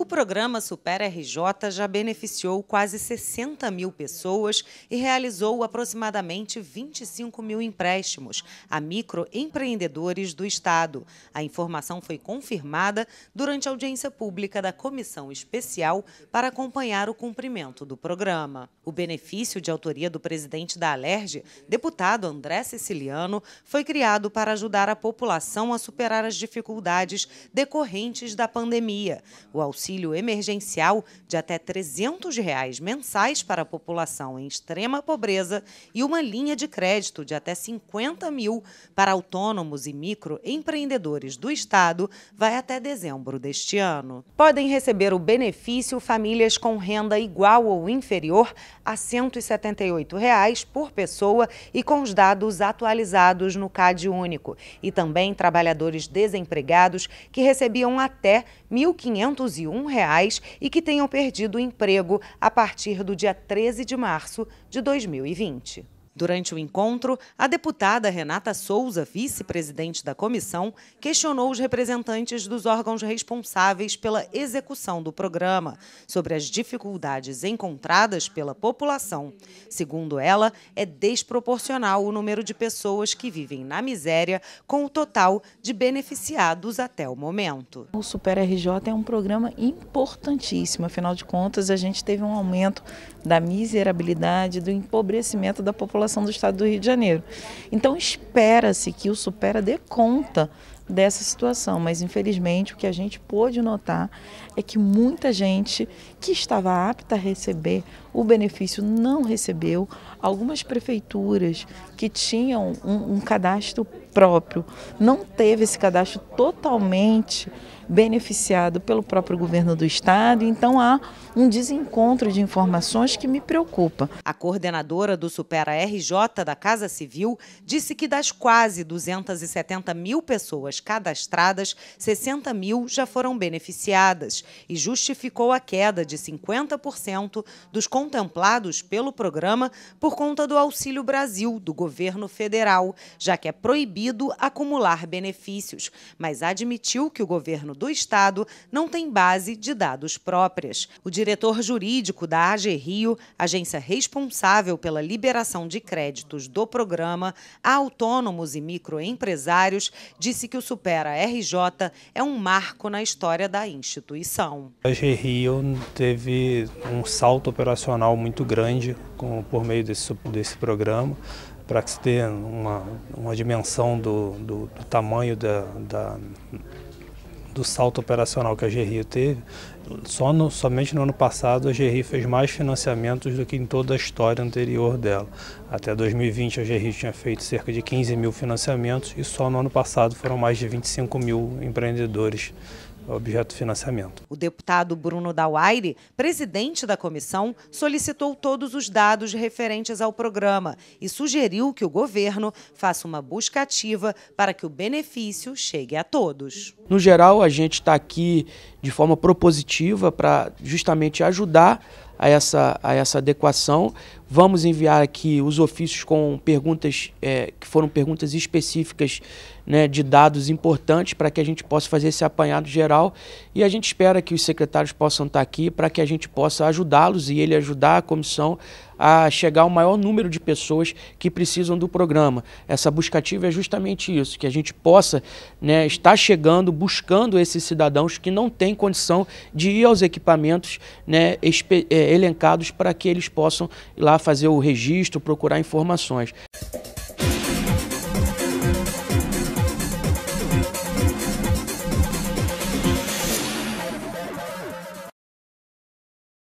O programa Super RJ já beneficiou quase 60 mil pessoas e realizou aproximadamente 25 mil empréstimos a microempreendedores do Estado. A informação foi confirmada durante a audiência pública da Comissão Especial para acompanhar o cumprimento do programa. O benefício de autoria do presidente da Alerj, deputado André Siciliano, foi criado para ajudar a população a superar as dificuldades decorrentes da pandemia. O auxílio auxílio emergencial de até R$ 300 reais mensais para a população em extrema pobreza e uma linha de crédito de até 50 mil para autônomos e microempreendedores do Estado vai até dezembro deste ano. Podem receber o benefício famílias com renda igual ou inferior a R$ 178 reais por pessoa e com os dados atualizados no CAD único, e também trabalhadores desempregados que recebiam até R$ 1.501 e que tenham perdido o emprego a partir do dia 13 de março de 2020. Durante o encontro, a deputada Renata Souza, vice-presidente da comissão, questionou os representantes dos órgãos responsáveis pela execução do programa sobre as dificuldades encontradas pela população. Segundo ela, é desproporcional o número de pessoas que vivem na miséria com o total de beneficiados até o momento. O Super RJ é um programa importantíssimo, afinal de contas, a gente teve um aumento da miserabilidade, do empobrecimento da população população do estado do Rio de Janeiro. Então espera-se que o Supera dê conta dessa situação, mas infelizmente o que a gente pôde notar é que muita gente que estava apta a receber o benefício não recebeu. Algumas prefeituras que tinham um, um cadastro próprio, não teve esse cadastro totalmente beneficiado pelo próprio governo do estado, então há um desencontro de informações que me preocupa. A coordenadora do Supera RJ da Casa Civil disse que das quase 270 mil pessoas cadastradas, 60 mil já foram beneficiadas e justificou a queda de 50% dos contemplados pelo programa por conta do Auxílio Brasil do governo federal, já que é proibido acumular benefícios, mas admitiu que o governo do estado não tem base de dados próprias. O diretor jurídico da AG Rio, agência responsável pela liberação de créditos do programa a autônomos e microempresários, disse que o Supera RJ é um marco na história da instituição. A AG Rio teve um salto operacional muito grande com, por meio desse, desse programa para que se tenha uma, uma dimensão do, do, do tamanho da, da, do salto operacional que a GRI teve, só no, somente no ano passado a GRI fez mais financiamentos do que em toda a história anterior dela. Até 2020 a GRI tinha feito cerca de 15 mil financiamentos e só no ano passado foram mais de 25 mil empreendedores objeto de financiamento. O deputado Bruno Dauaire, presidente da comissão, solicitou todos os dados referentes ao programa e sugeriu que o governo faça uma busca ativa para que o benefício chegue a todos. No geral, a gente está aqui de forma propositiva para justamente ajudar a essa, a essa adequação. Vamos enviar aqui os ofícios com perguntas é, que foram perguntas específicas né, de dados importantes para que a gente possa fazer esse apanhado geral e a gente espera que os secretários possam estar tá aqui para que a gente possa ajudá-los e ele ajudar a comissão a chegar ao maior número de pessoas que precisam do programa. Essa buscativa é justamente isso, que a gente possa né, estar chegando, buscando esses cidadãos que não têm condição de ir aos equipamentos né, eh, elencados para que eles possam ir lá fazer o registro, procurar informações.